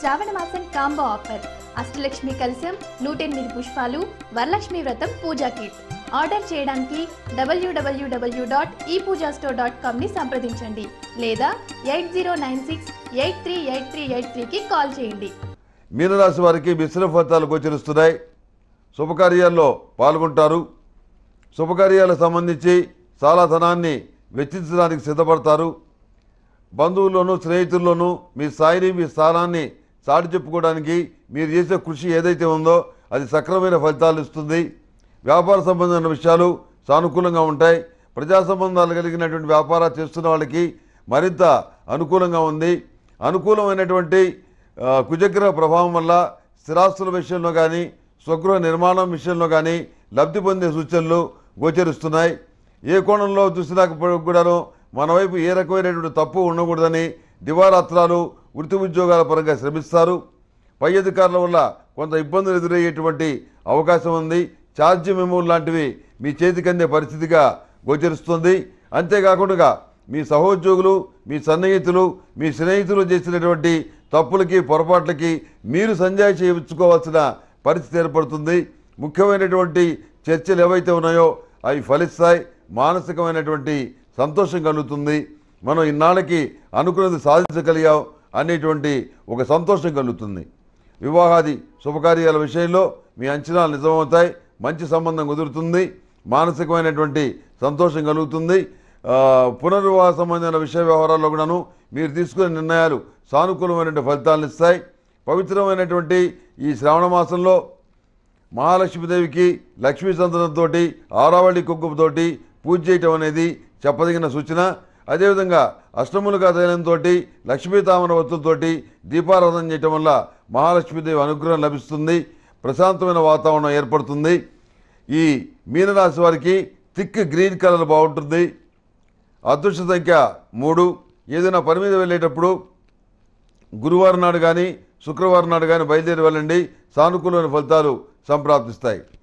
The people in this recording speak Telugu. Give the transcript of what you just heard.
శ్రావణ మాసం కాంబో ఆఫర్ అష్టలక్ష్మి కలశం నూట ఎనిమిది పుష్పాలు వరలక్ష్మి వ్రతం పూజా కిట్ ఆర్డర్ చేయడానికి డబ్ల్యూడబ్ల్యూడబ్ల్యూ డాట్ ఈ పూజా స్టోర్ డాట్ కామ్ని సంప్రదించండి లేదా eight zero nine six eight three eight three eight త్రీకి కాల్ చేయండి మీనరాశి వారికి మిశ్రమ ఫలితాలు గోచరిస్తున్నాయి శుభకార్యాల్లో పాల్గొంటారు శుభకార్యాలకు సంబంధించి చాలా ధనాన్ని వెచ్చించడానికి సిద్ధపడతారు బంధువుల్లోనూ స్నేహితుల్లోనూ మీ స్థాయిని మీ స్థానాన్ని సాటి చెప్పుకోవడానికి మీరు చేసే కృషి ఏదైతే ఉందో అది సక్రమైన ఫలితాలు ఇస్తుంది వ్యాపార సంబంధమైన విషయాలు సానుకూలంగా ఉంటాయి ప్రజా సంబంధాలు కలిగినటువంటి వ్యాపారాలు చేస్తున్న వాళ్ళకి మరింత అనుకూలంగా ఉంది అనుకూలమైనటువంటి కుజగ్రహ ప్రభావం వల్ల స్థిరాస్తుల విషయంలో కానీ స్వగృహ నిర్మాణం విషయంలో కానీ లబ్ధి పొందే సూచనలు గోచరిస్తున్నాయి ఏ కోణంలో చూసినా కూడాను మన వైపు ఏ రకమైనటువంటి తప్పు ఉండకూడదని దివారాత్రాలు వృత్తి ఉద్యోగాల పరంగా శ్రమిస్తారు పై అధికారుల వల్ల కొంత ఇబ్బందులు ఎదురయ్యేటువంటి అవకాశం ఉంది ఛార్జీ మెమోలు లాంటివి మీ చేతికి అందే పరిస్థితిగా గోచరిస్తుంది అంతేకాకుండా మీ సహోద్యోగులు మీ సన్నిహితులు మీ స్నేహితులు చేసినటువంటి తప్పులకి పొరపాట్లకి మీరు సంజాయి చేయించుకోవాల్సిన పరిస్థితి ఏర్పడుతుంది ముఖ్యమైనటువంటి చర్చలు ఏవైతే ఉన్నాయో అవి ఫలిస్తాయి మానసికమైనటువంటి సంతోషం కలుగుతుంది మనం ఇన్నాళ్ళకి అనుకున్నది సాధించగలిగాం అనేటువంటి ఒక సంతోషం కలుగుతుంది వివాహాది శుభకార్యాల విషయంలో మీ అంచనాలు నిజమవుతాయి మంచి సంబంధం కుదురుతుంది మానసికమైనటువంటి సంతోషం కలుగుతుంది పునర్వివాహ సంబంధమైన విషయ వ్యవహారాల్లో కూడాను మీరు తీసుకునే నిర్ణయాలు సానుకూలమైనటువంటి ఫలితాలను ఇస్తాయి పవిత్రమైనటువంటి ఈ శ్రావణ మాసంలో మహాలక్ష్మీదేవికి లక్ష్మీ సంతనంతో ఆరావళి కుంకుమతోటి పూజ చేయటం అనేది చెప్పదగిన సూచన అదేవిధంగా అష్టములుగా లక్ష్మీ లక్ష్మీతామర వత్తులతోటి దీపారాధన చేయటం వల్ల మహాలక్ష్మీదేవి అనుగ్రహం లభిస్తుంది ప్రశాంతమైన వాతావరణం ఏర్పడుతుంది ఈ మీనరాశి వారికి థిక్ గ్రీన్ కలర్ బాగుంటుంది అదృష్ట సంఖ్య మూడు ఏదైనా పని మీద వెళ్ళేటప్పుడు గురువారం నాడు కానీ శుక్రవారం నాడు కానీ బయలుదేరి వెళ్ళండి సానుకూలమైన ఫలితాలు సంప్రాప్తిస్తాయి